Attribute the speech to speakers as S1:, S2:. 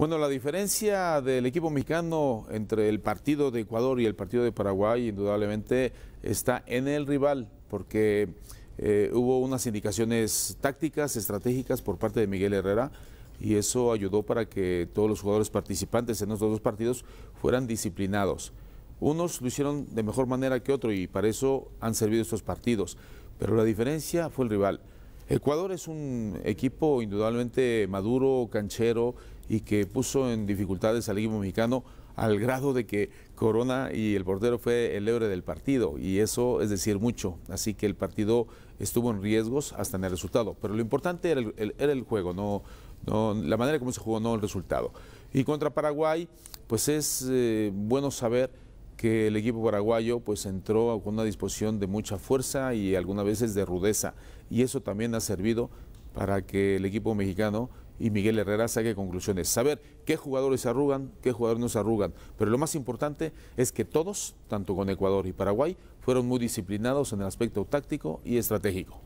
S1: Bueno, la diferencia del equipo mexicano entre el partido de Ecuador y el partido de Paraguay indudablemente está en el rival, porque eh, hubo unas indicaciones tácticas, estratégicas por parte de Miguel Herrera y eso ayudó para que todos los jugadores participantes en estos dos partidos fueran disciplinados. Unos lo hicieron de mejor manera que otro y para eso han servido estos partidos, pero la diferencia fue el rival. Ecuador es un equipo indudablemente maduro, canchero y que puso en dificultades al equipo mexicano al grado de que Corona y el portero fue el héroe del partido y eso es decir mucho, así que el partido estuvo en riesgos hasta en el resultado, pero lo importante era el, juego, no, la manera como se jugó, no el resultado. Y contra Paraguay, pues es eh, bueno saber que el equipo paraguayo pues entró con una disposición de mucha fuerza y algunas veces de rudeza. Y eso también ha servido para que el equipo mexicano y Miguel Herrera saque conclusiones. Saber qué jugadores arrugan, qué jugadores no se arrugan. Pero lo más importante es que todos, tanto con Ecuador y Paraguay, fueron muy disciplinados en el aspecto táctico y estratégico.